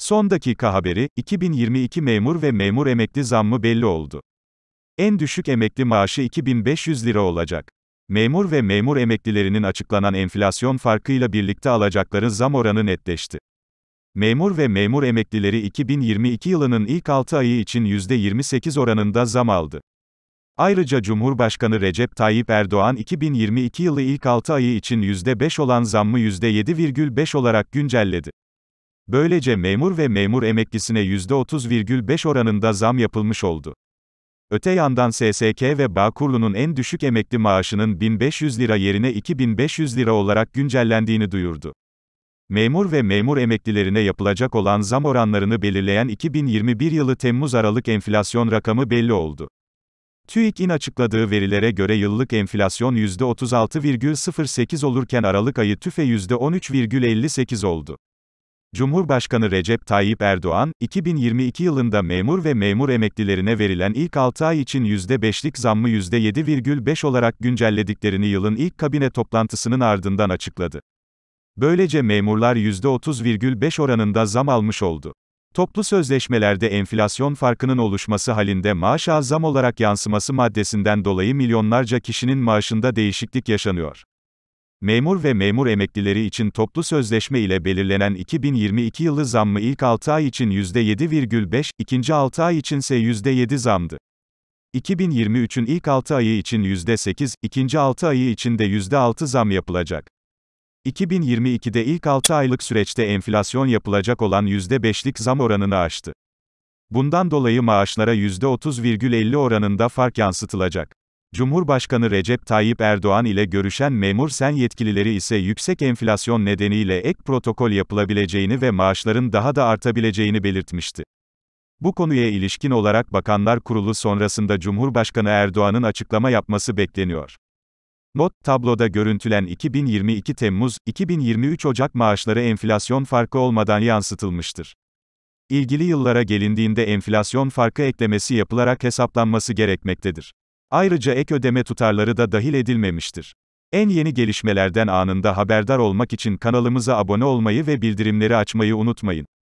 Son dakika haberi, 2022 memur ve memur emekli zammı belli oldu. En düşük emekli maaşı 2500 lira olacak. Memur ve memur emeklilerinin açıklanan enflasyon farkıyla birlikte alacakları zam oranı netleşti. Memur ve memur emeklileri 2022 yılının ilk 6 ayı için %28 oranında zam aldı. Ayrıca Cumhurbaşkanı Recep Tayyip Erdoğan 2022 yılı ilk 6 ayı için %5 olan zammı %7,5 olarak güncelledi. Böylece memur ve memur emeklisine %30,5 oranında zam yapılmış oldu. Öte yandan SSK ve Bağkurlu'nun en düşük emekli maaşının 1500 lira yerine 2500 lira olarak güncellendiğini duyurdu. Memur ve memur emeklilerine yapılacak olan zam oranlarını belirleyen 2021 yılı Temmuz-Aralık enflasyon rakamı belli oldu. TÜİK'in açıkladığı verilere göre yıllık enflasyon %36,08 olurken Aralık ayı tüfe %13,58 oldu. Cumhurbaşkanı Recep Tayyip Erdoğan, 2022 yılında memur ve memur emeklilerine verilen ilk 6 ay için %5'lik zammı %7,5 olarak güncellediklerini yılın ilk kabine toplantısının ardından açıkladı. Böylece memurlar %30,5 oranında zam almış oldu. Toplu sözleşmelerde enflasyon farkının oluşması halinde maaşa zam olarak yansıması maddesinden dolayı milyonlarca kişinin maaşında değişiklik yaşanıyor. Memur ve memur emeklileri için toplu sözleşme ile belirlenen 2022 yılı zammı ilk 6 ay için %7,5, ikinci 6 ay için içinse %7 zamdı. 2023'ün ilk 6 ayı için %8, ikinci 6 ayı için de %6 zam yapılacak. 2022'de ilk 6 aylık süreçte enflasyon yapılacak olan %5'lik zam oranını aştı. Bundan dolayı maaşlara %30,50 oranında fark yansıtılacak. Cumhurbaşkanı Recep Tayyip Erdoğan ile görüşen memur sen yetkilileri ise yüksek enflasyon nedeniyle ek protokol yapılabileceğini ve maaşların daha da artabileceğini belirtmişti. Bu konuya ilişkin olarak Bakanlar Kurulu sonrasında Cumhurbaşkanı Erdoğan'ın açıklama yapması bekleniyor. Not, tabloda görüntülen 2022 Temmuz, 2023 Ocak maaşları enflasyon farkı olmadan yansıtılmıştır. İlgili yıllara gelindiğinde enflasyon farkı eklemesi yapılarak hesaplanması gerekmektedir. Ayrıca ek ödeme tutarları da dahil edilmemiştir. En yeni gelişmelerden anında haberdar olmak için kanalımıza abone olmayı ve bildirimleri açmayı unutmayın.